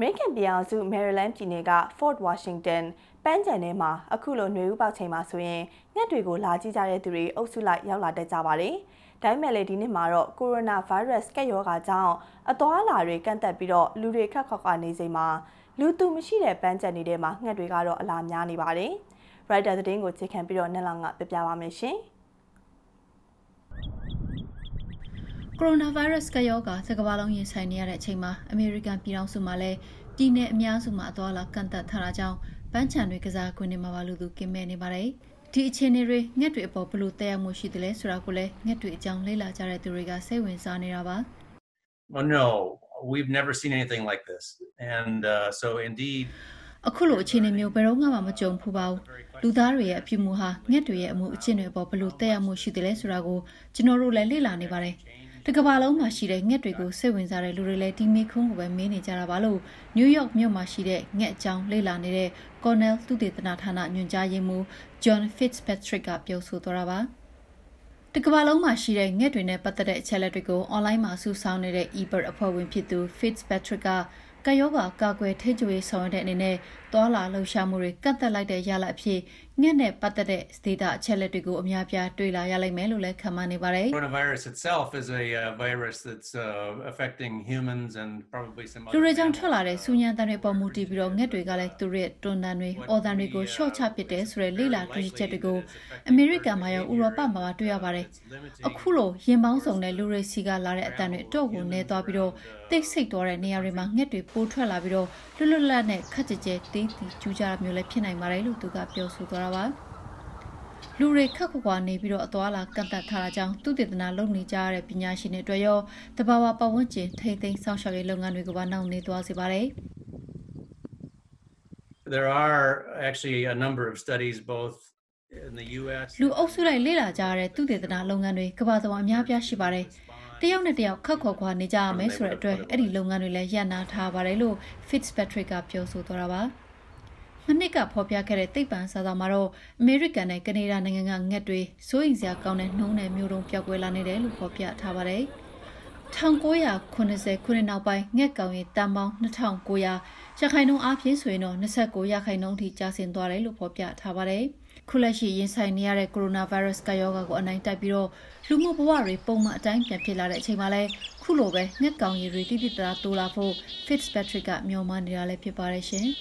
အမေရိကန်ပြည်အောင်စုမေရီလန်းပြည်နယ်က Fort Washington ပန်းခြံထဲမှာအခုလိုနှွေဦးပေါက်ချိန်မှာဆိုရင်ငှက်တွေကိုလာကြည့်ကြတဲ့သူတွေအုပ်စုလိုက်ရောက်လာတတ်ကြပါတယ်။ဒါပေမဲ့လည်းဒီနှစ်မှာတော့ကိုရိုနာဗိုင်းရပ်စ်ကပ်ရောဂါကြောင့်အသွားအလာတွေကန့်သက်ပြီးတော့လူတွေခက်ခက်ခါနေချိန်မှာလူသူမရှိတဲ့ပန်းခြံတွေထဲမှာငှက်တွေကတော့အလာများနေပါတယ်။ရိုက်တာသတင်းကိုခြေခံပြီးတော့နက်လောင်ကပြပြပါမယ်ရှင်။ကိုရိုနာဗိုင်းရပ်စ်ကရောဂါသကမ္ဘာလုံးရင်ဆိုင်နေရတဲ့အချိန်မှာအမေရိကန်ပြည်ထောင်စုမှာလည်းပြည်내အများစုမှာအသွားအလာကန့်သတ်ထားတာကြောင့်ပန်းချံတွေကစားခွင့်တွေမှာပါလူသူကင်းမဲ့နေပါတယ်။ဒီအခြေအနေတွေငှက်တွေအပေါ်ဘယ်လိုတည်ရောက်မှုရှိသလဲဆိုတာကိုလည်းငှက်တွေအကြောင်းလေ့လာကြတဲ့သူတွေကစိတ်ဝင်စားနေတာပါ။ Oh no, we've never seen anything like this. And uh, so indeed အခုလိုအခြေအနေမျိုးဘယ်တော့မှမကြုံဖူးပါဘူးလူသားတွေရဲ့အပြုမူဟာငှက်တွေရဲ့အမှုအကျင့်တွေပေါ်ဘယ်လိုတည်ရောက်မှုရှိသလဲဆိုတာကိုကျွန်တော်တို့လည်းလေ့လာနေပါတယ်တကဘာလုံးမှာရှိတဲ့ငှက်တွေကိုစိတ်ဝင်စားတဲ့လူတွေလည်းဒီမိခွန်းကိုပဲမေးနေကြတာပါလို့နယူးယောက်မြို့မှာရှိတဲ့ငှက်အကြောင်းလေ့လာနေတဲ့ Cornell သုတေသနဌာနညွှန်ကြားရေးမှူး John Fitzpatrick ကပြောဆိုသွားတာပါတကဘာလုံးမှာရှိတဲ့ငှက်တွေနဲ့ပတ်သက်တဲ့အချက်အလက်တွေကိုအွန်လိုင်းမှာစုဆောင်းနေတဲ့ eBird အဖွဲ့ဝင်ဖြစ်သူ Fitzpatrick ကကယောဂါကာကွယ်ထိန်းချုပ်ရေးဆောင်ရွက်တဲ့အနေနဲ့သွာလာလှုပ်ရှားမှုတွေကန့်သက်လိုက်တဲ့ရလအဖြစ်ငှက်နဲ့ပတ်သက်တဲ့ဒေတာအချက်လက်တွေကိုအများပြားတွေ့လာရလိမ့်မယ်လို့လည်းခန့်မှန်းနေပါတယ်။ Coronavirus itself is a virus that's uh, affecting humans and probably some other လူတွေကြောင့်ထွက်လာတဲ့ဆူညံတန်တွေပုံမူတည်ပြီးတော့ငှက်တွေကလည်းသူတို့ရဲ့တွန်းတန်တွေအော်တန်တွေကိုရှော့ချပစ်တယ်ဆိုတဲ့လေ့လာတွေ့ရှိချက်တွေကိုအမေရိကန်မှာရောဥရောပမှာပါတွေ့ရပါတယ်။အခုလိုရင်ပေါင်းစုံတဲ့လူတွေစီကလာတဲ့အတန်တွေတော့ကိုနေသွားပြီးတော့တိတ်ဆိတ်သွားတဲ့နေရာတွေမှာငှက်တွေပိုထွက်လာပြီးတော့လွတ်လွတ်လပ်နဲ့ခက်ကြဲကြဲတင်းတီကျူးကြတာမျိုးလည်းဖြစ်နိုင်ပါတယ်လို့သူကပြောဆိုသွားတာပါလူတွေခက်ခွာခွာနေပြီးတော့အသွာလာကန့်သတ်ထားတာကြောင့်သူတည်တနာလုပ်နေကြရတဲ့ပညာရှင်တွေအတွက်ရောတဘာဝပတ်ဝန်းကျင်ထိမ့်သိမ်းစောင့်ရှောက်ရေးလုပ်ငန်းတွေကိုပါနှောင့်နှေးသွားစေပါတယ် There are actually a number of studies both လူအုပ်စုလိုက်လေ့လာကြရတဲ့သူတည်တနာလုပ်ငန်းတွေကမ္ဘာသဝအများပြားရှိပါတယ်။တယောက်နဲ့တယောက်ခက်ခွာခွာနေကြရမယ်ဆိုတဲ့အတွက်အဲ့ဒီလုပ်ငန်းတွေလည်းရပ်နားထားပါတယ်လို့ Fitzpatrick ကပြောဆိုသွားတာပါမနစ်ကဖော်ပြခဲ့တဲ့သိပ္ပံစာဆောင်မှာတော့အမေရိကန်နဲ့ကနေဒါနိုင်ငံကငက်တွေစိုးရိမ်စရာကောင်းတဲ့နှုံးနယ်မျိုးတုံးပြောက်ကွဲလာနေတယ်လို့ဖော်ပြထားပါတယ်။1980ခုနှစ်နောက်ပိုင်းငှက်ကောင်ရင်တန်ပေါင်း2900ရခိုင်နှုန်းအားဖြင့်ဆိုရင်တော့29ရာခိုင်နှုန်းထိကျဆင်းသွားတယ်လို့ဖော်ပြထားပါတယ်။ခုလက်ရှိရင်ဆိုင်နေရတဲ့ကိုရိုနာဗိုင်းရပ်စ်ကာရောဂါကိုအနိုင်တိုက်ပြီးတော့လူမှုဘဝတွေပုံမှန်အတိုင်းပြန်ဖြစ်လာတဲ့အချိန်မှာလဲခုလိုပဲငှက်ကောင်ရင်တွေတိတိတသားတိုးလာဖို့ Fitzpatrick ကမျှော်မှန်းနေတာလည်းဖြစ်ပါရဲ့ရှင်။